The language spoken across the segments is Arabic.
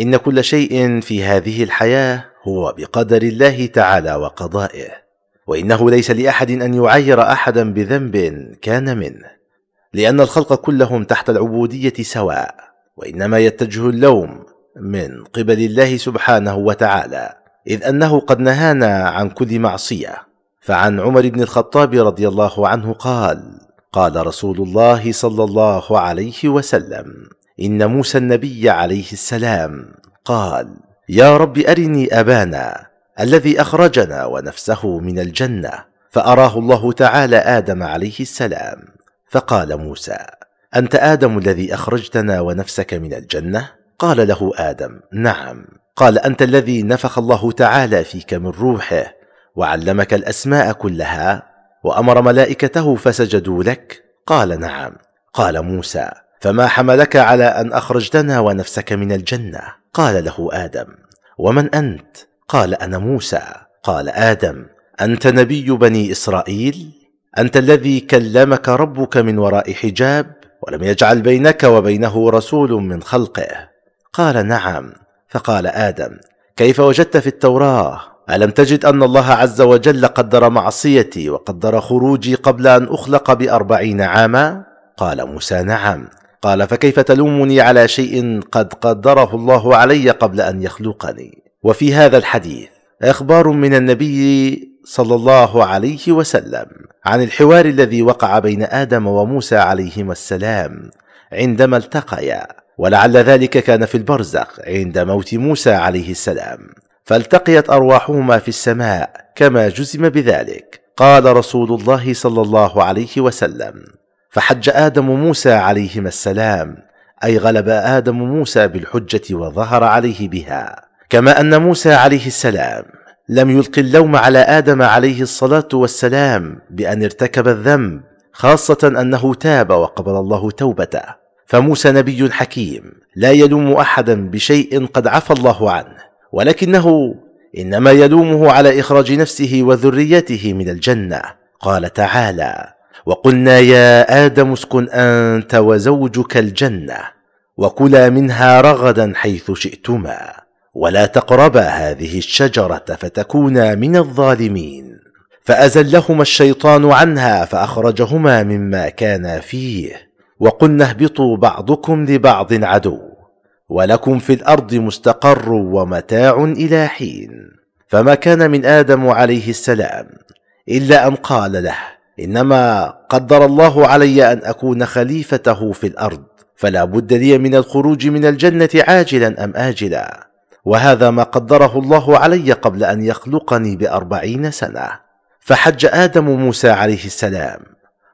ان كل شيء في هذه الحياه هو بقدر الله تعالى وقضائه وانه ليس لاحد ان يعير احدا بذنب كان منه لان الخلق كلهم تحت العبوديه سواء وانما يتجه اللوم من قبل الله سبحانه وتعالى اذ انه قد نهانا عن كل معصيه فعن عمر بن الخطاب رضي الله عنه قال قال رسول الله صلى الله عليه وسلم ان موسى النبي عليه السلام قال يا رب ارني ابانا الذي اخرجنا ونفسه من الجنه فاراه الله تعالى ادم عليه السلام فقال موسى انت ادم الذي اخرجتنا ونفسك من الجنه قال له ادم نعم قال انت الذي نفخ الله تعالى فيك من روحه وعلمك الاسماء كلها وامر ملائكته فسجدوا لك قال نعم قال موسى فما حملك على ان اخرجتنا ونفسك من الجنه قال له ادم ومن انت قال انا موسى قال ادم انت نبي بني اسرائيل انت الذي كلمك ربك من وراء حجاب ولم يجعل بينك وبينه رسول من خلقه قال نعم فقال ادم كيف وجدت في التوراه الم تجد ان الله عز وجل قدر معصيتي وقدر خروجي قبل ان اخلق باربعين عاما قال موسى نعم قال فكيف تلومني على شيء قد قدره الله علي قبل ان يخلقني وفي هذا الحديث اخبار من النبي صلى الله عليه وسلم عن الحوار الذي وقع بين ادم وموسى عليهما السلام عندما التقيا ولعل ذلك كان في البرزخ عند موت موسى عليه السلام فالتقيت ارواحهما في السماء كما جزم بذلك قال رسول الله صلى الله عليه وسلم فحج ادم موسى عليهما السلام اي غلب ادم موسى بالحجه وظهر عليه بها كما ان موسى عليه السلام لم يلقي اللوم على ادم عليه الصلاه والسلام بان ارتكب الذنب خاصه انه تاب وقبل الله توبته فموسى نبي حكيم لا يلوم احدا بشيء قد عفى الله عنه ولكنه انما يلومه على اخراج نفسه وذريته من الجنه قال تعالى وقلنا يا ادم اسكن انت وزوجك الجنه وكلا منها رغدا حيث شئتما ولا تقربا هذه الشجره فتكونا من الظالمين فازلهما الشيطان عنها فاخرجهما مما كانا فيه وقلنا اهبطوا بعضكم لبعض عدو ولكم في الارض مستقر ومتاع الى حين فما كان من ادم عليه السلام الا ان قال له انما قدر الله علي ان اكون خليفته في الارض فلا بد لي من الخروج من الجنه عاجلا ام اجلا وهذا ما قدره الله علي قبل ان يخلقني باربعين سنه فحج ادم موسى عليه السلام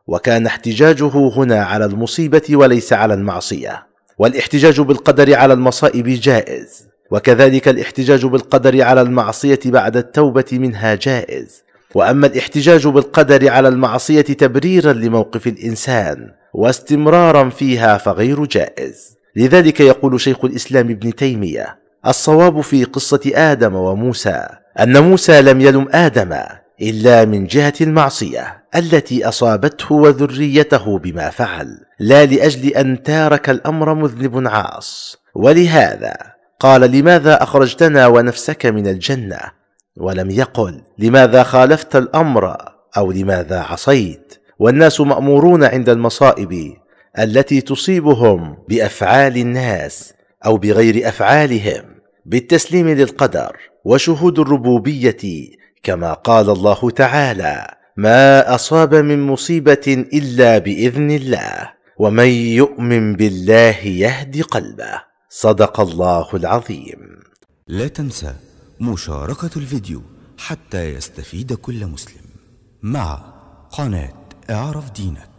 وكان احتجاجه هنا على المصيبه وليس على المعصيه والاحتجاج بالقدر على المصائب جائز وكذلك الاحتجاج بالقدر على المعصيه بعد التوبه منها جائز واما الاحتجاج بالقدر على المعصيه تبريرا لموقف الانسان واستمرارا فيها فغير جائز لذلك يقول شيخ الاسلام ابن تيميه الصواب في قصه ادم وموسى ان موسى لم يلم ادم الا من جهه المعصيه التي اصابته وذريته بما فعل لا لاجل ان تارك الامر مذنب عاص ولهذا قال لماذا اخرجتنا ونفسك من الجنه ولم يقل لماذا خالفت الامر او لماذا عصيت والناس مامورون عند المصائب التي تصيبهم بافعال الناس او بغير افعالهم بالتسليم للقدر وشهود الربوبيه كما قال الله تعالى ما اصاب من مصيبه الا باذن الله ومن يؤمن بالله يهد قلبه صدق الله العظيم لا تنسى مشاركة الفيديو حتى يستفيد كل مسلم مع قناة اعرف دينك